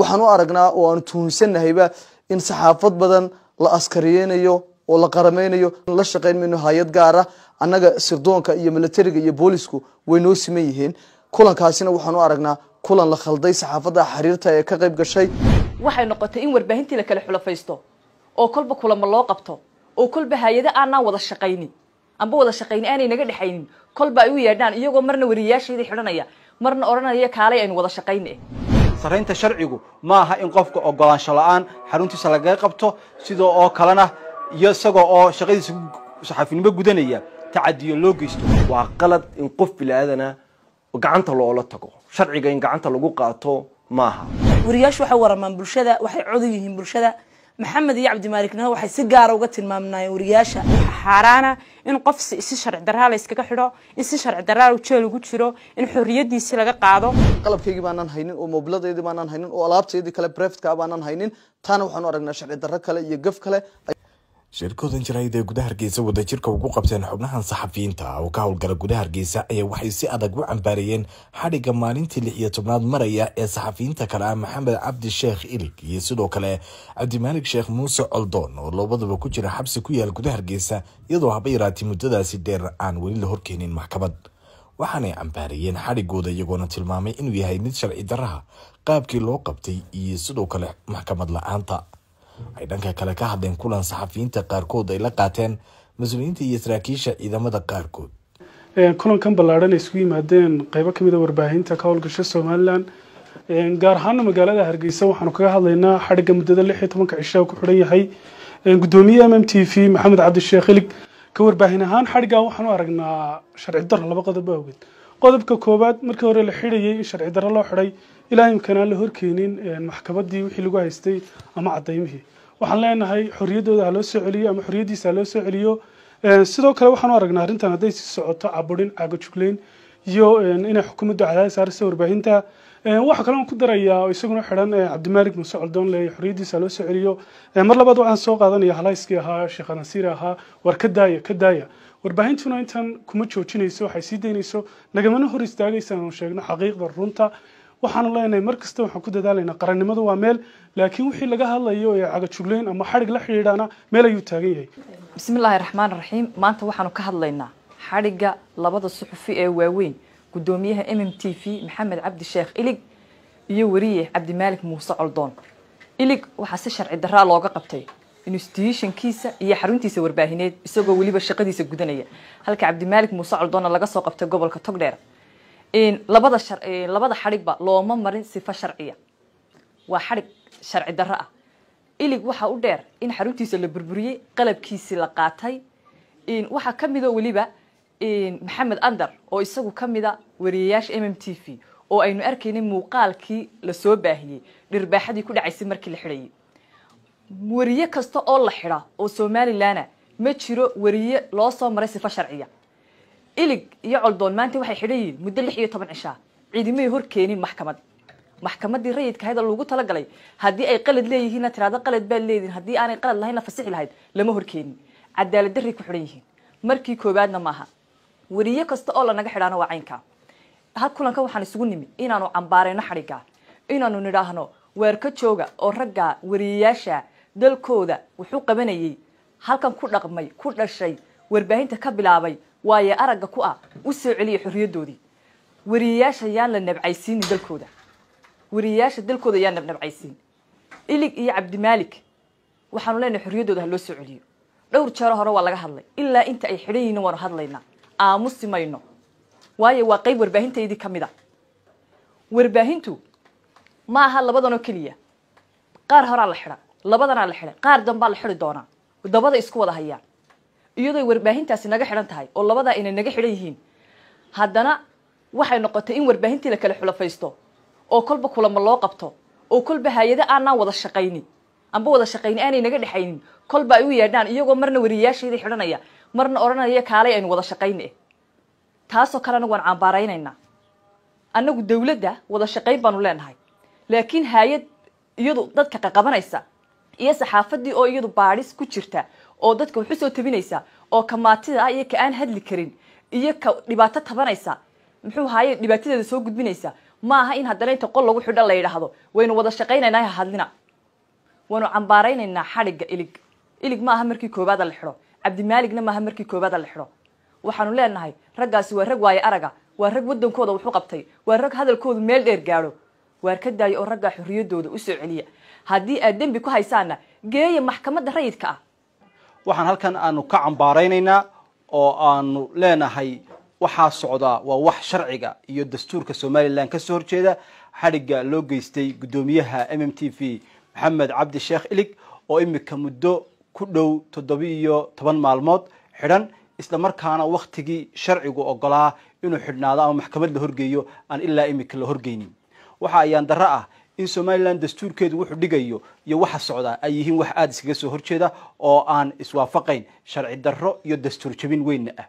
waxaan u aragnaa oo aanu tuhunsannahayba in saxaafad badan la askariyeynayo oo la qaramaynayo la shaqayn mayno hay-ad gaara ah, annaga sirdoonka iyo milatariga iyo booliisku way noo siman yihiin kulankaasina waxaan u aragnaa kulan la khalday saxaafadda xiriirta ee ka qayb gashay waxay noqotay in warbaahintii la kala xulafaysto oo kolba kulamo loo qabto oo kolba hay-ado aanaan wada shaqaynin amba wada shaqayni aanay naga dhexaynin kolba ay u yeedhaan iyagoo marna wariyayaashaydii xidhanaya marna odhanaya kaalay aynu wada shaqayni saraynta sharcigu ma aha in qofka ogolaansho aan xaruntiisa lagaga qabto sida oo kalena iyo isagoo oo shaqadiisa saxaafinimo gudanaya tacadiyo loo geysto waa qalad in qof bilaadanah gacanta loola tago sharciga in gacanta lagu qaato maaha wariyaashu waxay waramaan bulshada waxay codan yihiin bulshada maxamed iyo cabdimaalikna waxay si gaara ah uga tilmaamnayeen wariyaasha xaaraana in qof si sharci daraa la yskaga xidho in si sharci daraa jeel ugu jiro in xorriyadiisii laga qaado qalabkaygii baanaan haynin oo moobladeydii baanaan haynin oo alaabtaydii kale breftkaa baanaan haynin taana waxaanu aragnaa sharci darro kale iyo gaf kale shirkoodan jaraa'id ee gudaha hargeysa wadajirka ugu qabteen xubnahan saxafiyiinta oo ka howlgala gudaha hargeysa ayaa waxay si adag u cambaarayeen xadhigga maalintii lix iyo tobnaad maraya ee saxafiyiinta kale ah maxamed cabdi sheekh ilig iyo sidoo kale cabdimaalig sheekh muuse coldoon oo labadaba ku jira xabsi ku yaal gudaha hargeysa iyadoo haba yaraatay muddadaasi dheer aan weli la horkeenin maxkamad waxaanay cambaarayeen xadhiggooda iyagoona tilmaamay inuu yahay mid sharci daraha qaabkii loo qabtay iyo sidoo kale maxkamad la-aanta ay dhanka kale ka hadleen kulan saxafiyiinta qaarkood ay la qaateen mas-uuliyiinta iyo saraakiisha ciidamada qaarkood kulankan ballaadhan ay isugu yimaadeen qeybo kamida ah warbaahinta ka howlgasha somalilan gaar ahaana magaalada hargeysa waxaanu kaga hadlaynaa xadhigga muddada lix iyo tobanka cisha ku xidhan yahay guddoomiye m m t v maxamed cabdisheekh ilig ka warbaahin ahaan xadhigga waxaanu aragnaa sharci darro laba qodob awgeed qodobka koowaad markii hore la xidhayay in sharci darro loo xidhay ilaahay imkanaan la horkeenin maxkamaddii wixii lagu haystay ama caddaymihii waxaan leenahay xorriyaddooda ha loo soo celiyo ama xorriyaddiisa ha loo soo celiyo sidoo kale waxaan u aragnaa arrintan hadday sii socoto caburin caagajugleyn iyo inay xukuumaddu cadaadis saaraysa warbaahinta waxa kale aan ku darayaa oo isaguna xidhan cabdimaalik muuse coldoonle xorriyaddiisa loo soo celiyo mar labaad waxaan soo qaadanaya halayskii ahaa sheekh anasiir ahaa war ka daaya ka daaya warbaahintuna intan kuma joojinayso waxay sii daynayso nagamana hor istaagaysa aanu sheegno xaqiiqda runta waxaanu leenahay markasta waxaan ku dadaalaynaa qarannimadu waa meel laakiin wixii laga hadlayo ee cagajugleyn ama xadhig la xidhiidhaana meel ayuu taagan yahay bismillaahi raxmaan raxiim maanta waxaanu ka hadlaynaa xadhigga labada suxufi ee waaweyn guddoomiyaha m m t v maxamed cabdi sheekh ilig iyo wariye cabdimaalik muuse coldoon ilig waxaa si sharci daraa looga qabtay instituushankiisa iyo xaruntiisa warbaahineed isagoo weliba shaqadiisa gudanaya halka cabdimaalik muuse coldoonna laga soo qabtay gobolka togdheer labada eh, labada xadhigba looma marin sifo sharciya waa xadhig sharci darro ah ilig waxaa u dheer in xaruntiisa la burburiyey qalabkiisii la qaatay waxaa ka mid a weliba maxamed andar oo isagu ka mida wariyayaasha m m t v oo aynu arkaynay muuqaalkii lasoo baahiyey dhirbaaxadii ku dhacaysay markii la xidhayay wariye kasta oo la xidha oo somalilanna ma jiro wariye loo soo maray sifa sharciya ilig iyo coldoon maanta waxay xidhan yihiin muddo lix iyo toban cishaa ciidimay horkeenin maxkamad maxkamadii rayidka rayidkahayda lagu talagalay haddii ay qalad leeyihiinna tiraado qalad baa leedihin haddii aanay qalad lahaynna fasixi lahayd lama horkeenin cadaalad darray ku xidhan yihiin markii koowaadna maaha weriye kasta oo lanaga xidhaana waa caynkaa hal kulanka waxaan isugu nimi inaanu cambaarayno xadhiggaa inaanu nidhaahno weerka jooga oo raggaa weriyayaasha dalkooda wuxuu qabanayay halkan ku dhaqmay ku dhashay warbaahinta ka bilaabay waaye aragga ku ah u soo celiya xorriyaddoodii wariyayaasha yaan la nabcaysiinin dalkooda wariyayaasha dalkooda yaan nabcaysiin ilig iyo cabdimaalik waxaanu leenahay xorriyaddooda ha loo soo celiyo dhowr jeero hore waa laga hadlay ilaa inta ay xidhan yihiin waanu hadlaynaa aamusimayno waayo waa qayb warbaahintaydii ka mid a ah. warbaahintu ma aha labadanoo keliya qaar horaa la xidha labadanaa la xidhay qaar dambaa la xidhi doonaa dabada isku wada hayaan iyadoo warbaahintaasi naga xidhan tahay oo labadaa inay naga xidhan yihiin haddana waxay noqotay in warbaahintii la kala xulafaysto oo kolba kulamo loo qabto oo kolba hay-ada aanaan wada shaqaynin amba wada shaqayni aanay naga dhexaynin kolba ay u yeedhaan iyagoo marna wariyayaasheeda xidhanaya marna odhanaya kaalay aynu wada shaqayni eh taasoo anagu waan caambaaraynaynaa annagu dawladda wada shaqayn baanu leenahay laakiin hay-ad iyadu dadka qaqabanaysa iyo saxaafadii oo iyadu baadhis ku jirta oo dadka wax u soo tabinaysa oo kamaatida ah iyo ka aan hadli karin iyo ka dhibaato tabanaysa muxuu haaye dhibaatadeeda soo gudbinaysa ma aha in haddana inta qol lagu xidho la yidhaahdo waynu wada shaqaynaynaa hadlina waynu cambaaraynaynaa xadhigga ilig ilig ma aha markii koowaada la xidho cabdimaaligna maaha markii koobaada la xidho waxaanu leenahay raggaasi waa rag waaye araga waa rag wadankooda waxu qabtay waa rag hadalkoodu meel dheer gaadho waar ka daayo oo raggaa xorriyaddooda u soo celiya haddii aad dembi ku haysaanna geeya maxkamadda rayidka ah waxaan halkan aanu ka cambaaraynaynaa oo aanu leenahay waxaa socdaa waa wax sharciga iyo dastuurka somalilan kasoo horjeeda xadhigga loo geystay guddoomiyaha m m t v maxamed cabdi sheekh ilig oo imika muddo ku dhow iyo toban maalmood xidhan islamarkaana waktigii sharcigu ogolaa inuu xidhnaado ama maxkamad la horgeeyo aan ilaa imika la horgeynin waxa ayaan darro ah in somalilan dastuurkeedu wuxuu dhigayo iyo waxa socdaa ay yihiin wax aada iskaga soo horjeeda oo aan iswaafaqayn sharci darro iyo dastuur jabin weynna ah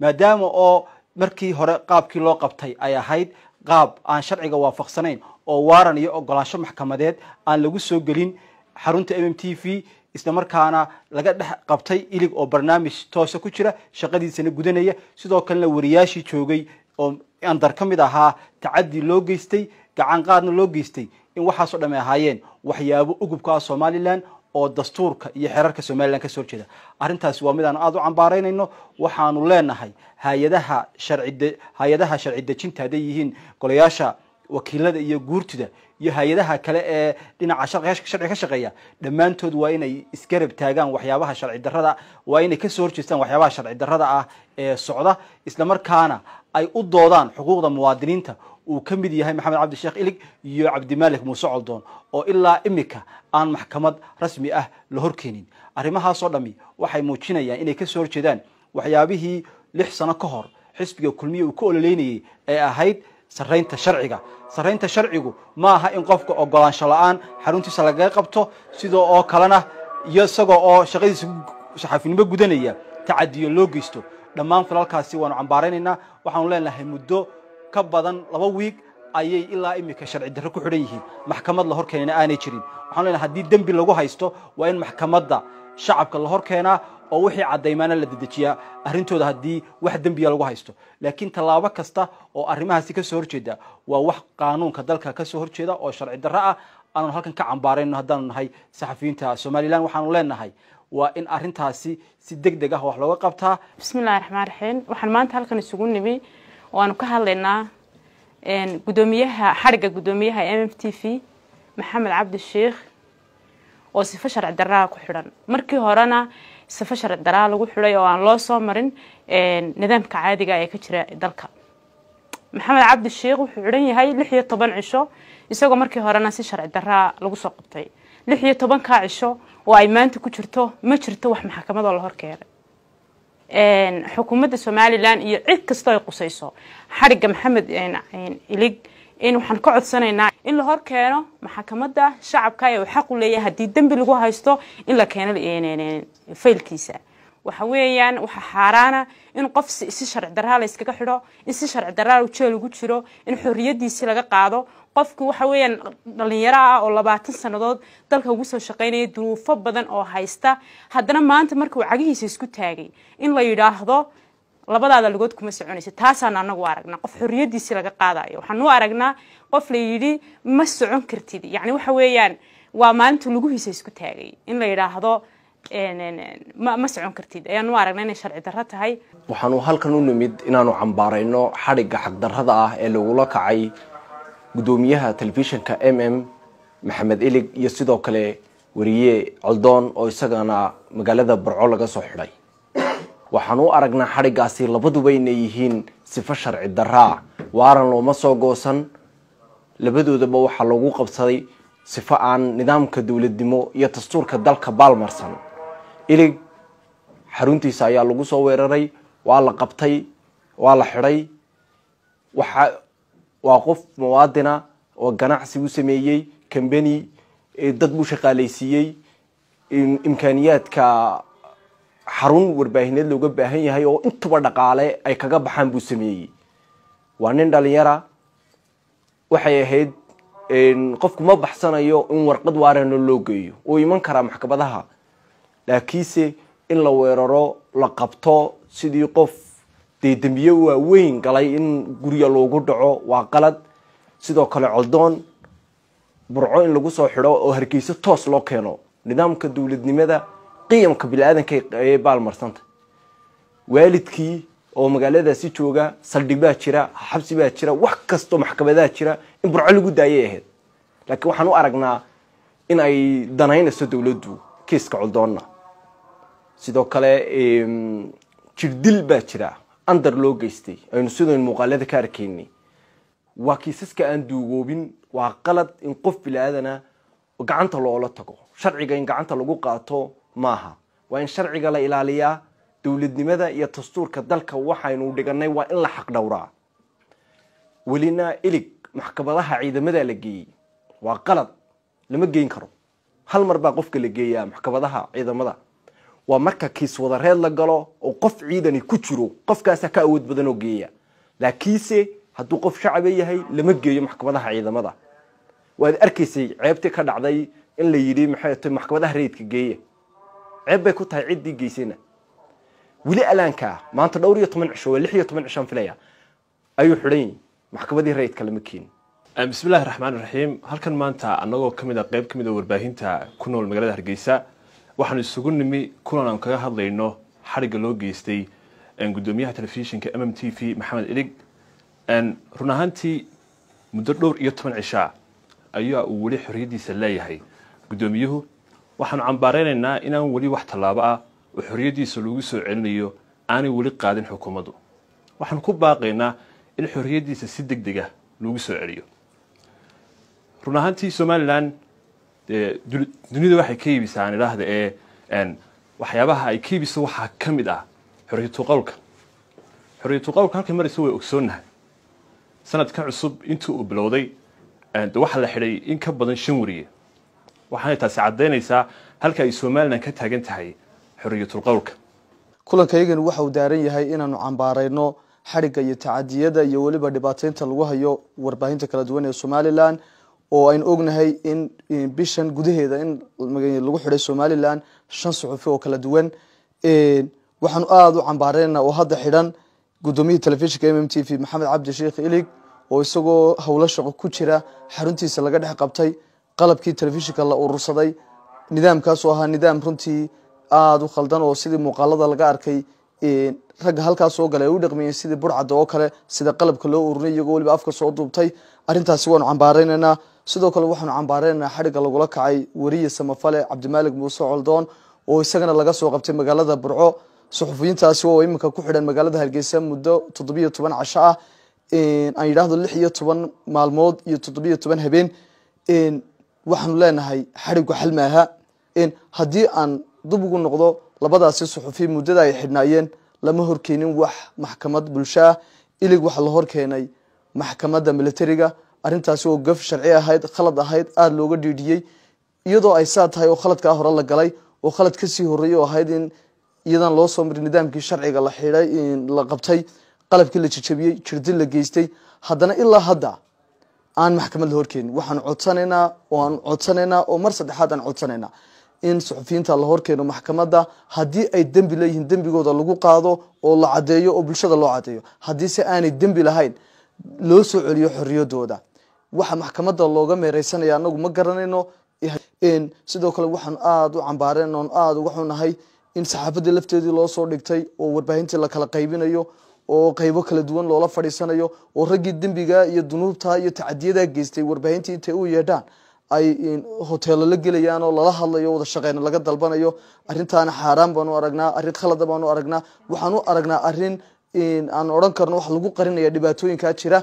maadaama oo markii hore qaabkii loo qabtay ay ahayd qaab aan sharciga waafaqsanayn oo waaran iyo ogolaansho maxkamadeed aan lagu soo gelin xarunta m m t v isla markaana laga dhex qabtay ilig oo barnaamij toosa ku jira shaqadiisana gudanaya sidoo kalena wariyaashii joogay oo andar ka mid ahaa tacaddi loo geystay gacan qaadna loo geystay in waxaasoo dham ahaayeen waxyaabo ugubka ah somalilan oo dastuurka iyo xerarka somaliland ka soo jeeda arrintaasi waa mid aan aada u cambaaraynayno waxaanu leenahay hay-adaha sharci hay-adaha sharci dejinta hadday yihiin golayaasha wakiilada iyo guurtida iyo hay-adaha kale ee dhinaca sharci ka shaqeeya dhammaantood waa inay isgarab taagaan waxyaabaha sharci darada waa inay kasoo horjeestaan waxyaabaha sharci darada ah ee socda isla markaana ay u doodaan xuquuqda muwaadiniinta uu ka mid yahay maxamed cabdisheekh ilig iyo cabdimalik muuse coldoon oo ilaa imika aan maxkamad rasmi ah la horkeenin arrimahaasoo dhammi waxay muujinayaan inay kasoo horjeedaan waxyaabihii lix sano ka hor xisbiga kulmiye uu ka ololeynayay ee ahayd sarraynta sharciga sarraynta sharcigu ma aha in qofka ogolaansho la-aan xaruntiisa lagaga qabto sidoo oo kalena iyo isagoo oo shaqadiisa saxaafinimo gudanaya tacadiyo loo geysto dhammaan falalkaasi waanu cambaaraynaynaa waxaanu leenahay muddo ka badan laba wiig ayay ilaa iminka sharci darro ku xidhan yihiin maxkamad la hor aanay jirin waxaan leenahay haddii dembi lagu haysto waa in maxkamadda shacabka la horkeenaa oo wixii caddaymaana la dedejiyaa arrintooda haddii wax dembiya lagu haysto laakiin tallaabo kasta oo arrimahaasi ka soo horjeeda waa wax qaanuunka dalka ka soo horjeeda oo sharci darro ah aanaanu halkan ka cambaarayno haddaanu nahay saxafiyiinta somalilan waxaanu leenahay waa in arrintaasi si deg deg ah wax looga qabtaa bismillahi raxmaan raxiim waxaan maanta halkan isugu nimi oo aanu ka hadlaynaa gudoomiyaha xadhigga gudoomiyaha m f t v maxamed cabdi oo sifo sharci daraa ku xidhan markii horena sifo sharci daraa lagu xidhay oo aan loo soo marin nidaamka caadiga ee ka jira dalka maxamed cabdi wuxuu xidhan yahay lix iyo toban cisho isagoo markii horena si sharci daraa lagu soo qabtay lix iyo tobankaa cisho oo ay maanta ku jirto ma jirto wax maxkamadoo la horkeenay xukuumadda somalilan iyo cid kastoo ay qusayso xadhigga maxamed ilig in waxaan ka codsanaynaa in la hor keeno maxakamadda shacabka ee uu xaq u leeyahay haddii dembi lagu haysto in la keeno faylkiisa waxa weeyaan waxaa xaaraana in qof si sharci daraa la yskaga xidho in si sharci daraa ujeel ugu jiro in xorriyadiisii laga qaado qofku waxa weeyaan dhalinyaro ah oo labaatan sanadood dalka ugu soo shaqaynaya duruufo badan oo haysta haddana maanta markuu cagihiisa isku taagay in la yidhaahdo labadaada lagood kuma soconaysa taasaana anagu aragnaa qof xorriyadiisii laga qaadayo waxaanu aragnaa qof la yidhi ma socon kartid yacni waxa weeyaan waa maalinta luguhiisa isku taagay in la yidhaahdo ma socon kartid ayaanu aragnaa inay sharci darro tahay waxaanu halkan u nimid inaanu cambaarayno xadhigga xagdarrada ah ee lagula kacay gudoomiyaha telefishinka m m maxamed ilig iyo sidoo kale wariye coldoon oo isagana magaalada barco laga soo xidhay waxaan u aragnaa xadhigaasi labaduba inay yihiin sifo sharci daraa waaran looma soo goosan labadoodaba waxaa lagu qabsaday sifo aan nidaamka dowladnimo iyo dastuurka dalka baalmarsan ilig xaruntiisa ayaa lagu soo weeraray waa la qabtay waa la xidhay waxa waa qof muwaadina oo ganacsi u sameeyey combany dad buu shaqaalaysiiyey imkaaniyaadka xarun warbaahineed looga baahan yahay oo intaba dhaqaale ay kaga baxaan buu sameeyey waa nin dhalinyara waxay ahayd qofku ma baxsanayo in warqad waarano loo geeyo uu iman karaa maxkamadaha laakiinse in la weeraro la qabto sidii qof dee dembiye weyn galay in gurya loogu dhaco waa qalad sidoo kale codoon burco in lagu soo xidho oo hargeyso toos loo keeno nidaamka dowladnimada qiyamka bini ee baalmarsanta waalidkii oo magaaladaasi jooga saldhig baa jira xabsi baa jira wax kastoo maxkamadaa jira in burco lagu daayay ahayd laakiin waxaan u aragnaa in ay danaynayso dowladdu kiiska codoonna sidoo kale jirdil baa jira andar loo geystay aynu sidaynu muuqaalada ka arkaynay waa kiisaska aan duugoobin waa qalad in qof bilaadana gacanta loola tago sharciga in gacanta lagu qaato maaha waa in sharciga la ilaaliyaa dowladnimada iyo dastuurka dalka waxaynu dhiganay waa in la xaq dhowraa welina ilig maxkamadaha ciidamadaa la geeyey waa qalad lama geyn karo hal mar baa qofka la geeyaa maxkamadaha ciidamada waa marka kiis wadareed la galo oo qof ciidani ku jiro qofkaasa ka awood badan oo geeya laakiinse hadduu qof shacaba yahay lama geeyo maxkamadaha ciidamada waad arkaysay ceebtii ka dhacday in la yidhi maxay ta maxkamadaha rayidka geeya ceeb bay ku tahay ciddii geysana weli alaankaa maanta dhowr iyo toban cisho waa lix iyo toban cishoan filaya ayuu xidhan yihin maxkamadii rayidka lama keenin bismillahi raxmaan raxiim halkan maanta annagoo ka mid a ah, qayb ka mid a ah warbaahinta ku nool magaalada hargeysa waxaanu isugu nimi kulan aanu kaga hadlayno xariga loo geystay gudoomiyaha telefishinka m m t v maxamed ilig run ahaantii muddo dhowr iyo toban cishaa ayaa uu weli xorriyaddiisa leeyahay guddoomiyuhu waxaanu cambaaraynaynaa inaan weli wax tallaabo ah oo xorriyaddiisa lagu soo celinayo aanay weli qaadin xukuumaddu waxaanu ku baaqaynaa in xorriyaddiisa si deg deg ah lagu soo celiyo run ahaantii somalilan dee dunida waxay ka iibisaa aan idhaahda ee waxyaabaha ay ka iibiso waxaa ka mid ah xorriyatu qowlka xorriyatu qowlka halkay marayso way ogsoonnahay sanadka cusub intii uu bilowday waxaa la xidhay in ka badan shan weriye waxaana taasi caddaynaysaa halka ay somalilan ka taagan tahay xorriyatul qowlka kulankayagan waxa uu daaran yahay inaanu cambaarayno xadhigga iyo tacadiyada iyo weliba dhibaataynta lagu hayo warbaahinta kala duwan ee somalilan oo aynu ognahay in bishan gudaheeda in lagu xidhay somalilan shan suxufi oo kala duwan waxaanu aada u cambaareyna oo hadda xidhan gudoomiyihii telefishinka m m t v maxamed cabdi sheikh ilig oo isagoo howlo shaqo ku jira xaruntiisa laga dhex qabtay qalabkii telefishinka la urursaday nidaamkaasoo ahaa nidaam runtii aada u khaldan oo sidii muuqaalada laga arkay ragga halkaas soo galay u dhaqmiyeen sidii burcadda oo kale sida qalabka loo ururiya iyagoo weliba afka soo duubtay arrintaasi waanu cambaaraynanaa sidoo kale waxaanu cambaareynaa xadhigga lagula kacay weriye samafale cabdimaalig muuse coldoon oo isagana laga soo qabtay magaalada burco suxufiyiintaasi oo iminka ku xidhan magaalada hargeysa muddo toddobiyo toban casha ah aan yidhaahdo lix iyo toban maalmood iyo toddobiyo toban habeen waxaanu leenahay xadhiggu xalmaaha haddii aan dub ugu noqdo labadaasi suxufi muddada ay xidhnaayeen lama horkeenin wax maxkamad bulsho ah ilig waxa la horkeenay maxkamadda militariga arrintaasi oo gaf sharci ahayd khalad ahayd aada looga dhiidhiyey iyadoo ay saa tahay oo khaladkaa ah hore la galay oo khalad kasii horreeyey oo ahayd in iyadan loo soo marin nidaamkii sharciga la xidhay la qabtay qalabkii la jajabiyey jirdil la geystay haddana ilaa hadda aan maxkamad la horkeenin waxaan codsanaynaa oo aan codsanaynaa oo mar saddexaad aan codsanaynaa in suxufiyiinta la horkeeno maxkamadda haddii ay dembi leeyihiin dembigooda lagu qaado oo la caddeeyo oo bulshada loo caddeeyo haddii aanay dembi lahayn loo soo celiyo xorriyadooda waxa maxkamada looga meereysanaya anagu ma garanayno sidoo kale waxaan aada u cambaareen oon aada uga xunahay in saxaafadii lafteedii loo soo dhigtay oo warbaahintii lakala qaybinayo oo qaybo kala duwan loola fadhiisanayo oo raggii dembiga iyo dunuubta iyo tacadiyadaa geystay warbaahintii intay u yeedhaan ay hoteelo la gelayaan lala hadlayo wada shaqeyna laga dalbanayo arintaana xaaraan baanu aragnaa arin khalada baanu aragnaa waxaan u aragnaa arin aan odhan karno wax lagu qarinaya dhibaatooyinkaa jira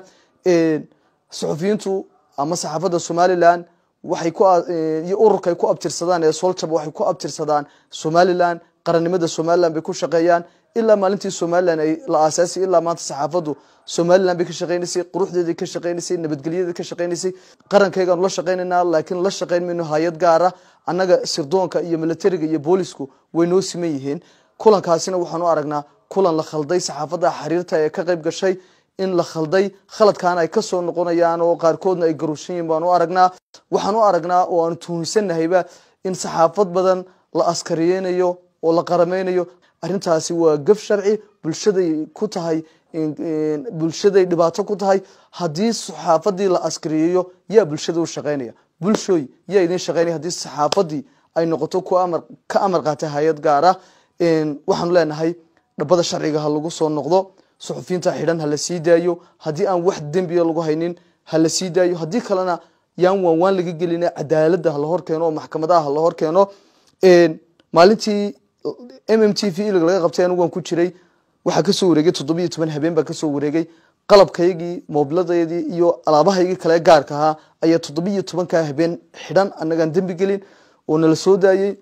suxufiyiintu ama saxaafadda somalilan waxay kuiyo eh, ururkaay ku abtirsadaan ee soljab waxay ku abtirsadaan somalilan qarannimada somalilan bay ku shaqeeyaan ilaa maalintii somalilan ay la aasaasay ilaa maanta saxaafaddu somalilan bay ka shaqeynaysay quruxdeedii ka shaqeynaysay nabadgelyadii ka shaqeynaysay qarankaygaanu la shaqeynaynaa laakiin la shaqeyn mayno hay-ad gaara annaga sirdoonka iyo milatariga iyo boolisku way noo siman yihiin kulankaasina waxaanu aragnaa kulan la khalday saxaafadda xariirta ee ka qayb gashay in la khalday khaladkaana ay kasoo soo noqonayaan oo qaarkoodna ay garuushan yihin baanu aragnaa waxaan u aragnaa oo aanu tuhunsannahayba in saxaafad badan la askariyeynayo oo la qarameynayo arrintaasi waa gaf sharci bulshaday ku tahay bulshaday dhibaato ku tahay haddii saxaafadii la askariyeeyo yaa bulshada u shaqeynaya bulshooy yaa idin shaqeynaya haddii saxaafadii ay noqoto ka amar qaata hay-ad gaar waxaanu leenahay dhabada sharciga ha lagu soo noqdo suxufiyiinta xidhan hala sii daayo haddii aan wax dembiya lagu haynin hala sii daayo haddii kalena yaan waanwaan laga gelina cadaalada hala horkeeno oo maxkamadaha hala horkeeno maalintii m m t v ilig laga qabtay anigu ku jiray waxaa kasoo wareegay toddobiyo toban habeen baa kasoo wareegay qalabkaygii moobladayadii iyo alaabahaygii kale gaarka ahaa ayaa toddobiyo tobankaa habeen xidhan anagaan dembi gelin oo nala soo daayey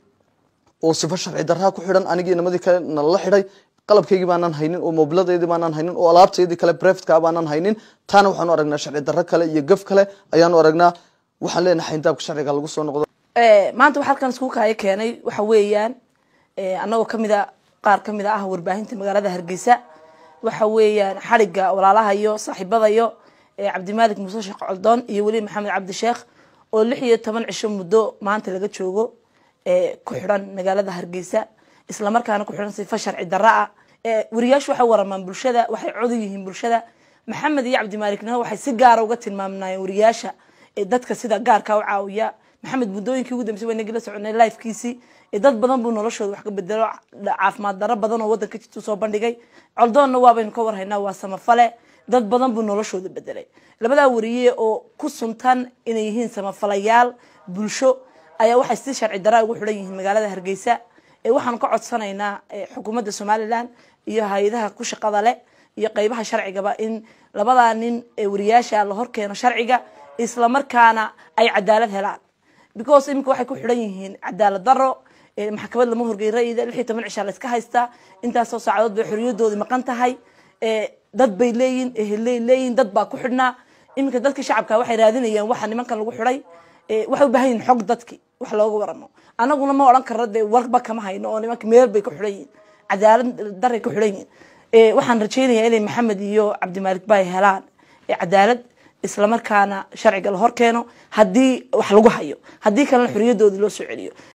oo sifo sharci daraa ku xidhan anigii inamadii kale nalala xidhay qalabkaygii baanaan haynin oo mobiladeydii baanaan haynin oo alaabteydii kale breftka baanaan haynin taana waxaanu aragnaa sharci darro kale iyo gaf kale ayaanu aragnaa waxaan leenaa xayndaabka sharciga lagu soo noqdo eh, maanta wax halkan iskugu kaaya keenay waxa weeyaan eh, annagoo kamid a qaar kamid a ah warbaahinta magaalada hargeysa waxa weeyaan xadhigga walaalahayo saaxiibadayo eh, cabdimaalik muuse sheekh coldoon iyo weli maxamed cabdisheekh oo lix iyo toban cisho muddo maanta laga joogo ku xidhan magaalada hargeysa islamarkaana ku xihan sifa sharci daraa ah. ee wariyaash waxay waramaan bulshada waxay coda yihiin bulshada maxamed iyo cabdimaalikna waxay si gaara ah uga tilmaamnayeen wariyaasha dadka sida gaarka u caawiya maxamed muddooyinkii ugu dambeysay waa nagala soconay lifekiisii dad badan buu noloshooda wax ka bedelo caafimaad daro badan oo waddanka jirtuu soo bandhigay coldoonna waabaynu ka warhaynaa waa samafale dad badan buu noloshooda bedelay labadaa wariye oo ku suntan inay yihiin samafalayaal bulsho ayaa waxay si sharci daraa ugu xidhan yihiin magaalada hargeysa waxaan ka codsanaynaa xukuumadda somalilan iyo hay-adaha ku shaqada leh iyo qeybaha sharcigaba in labadaa nin ee wariyaasha la horkeeno sharciga isla markaana ay cadaalad helaan because iminka waxay ku xidhan yihiin cadaalad daro maxkamad lama horgey ra'yida lix iyo toban cishaa la iska haystaa intaasoo saacadood bay xoriyadoodi maqan tahay dad bay leeyihin eheley leeyihin dad baa ku xidhnaa iminka dadka shacabka waxay raadinayaan waxa nimankan lagu xidhay waxay u baahan yihin xog dadki wax looga waramo anaguna ma odhan karna dee warba kama hayno oo nimanka meel bay ka xulan yihin cadaalad daray ka xulan yihin eh, waxaan rajaynayaa inay maxamed iyo cabdimaalik bay helaan eh, cadaalad islamarkaana sharciga la hor keeno haddii wax lagu hayo haddii kalena xorriyadoodii loo soo celiyo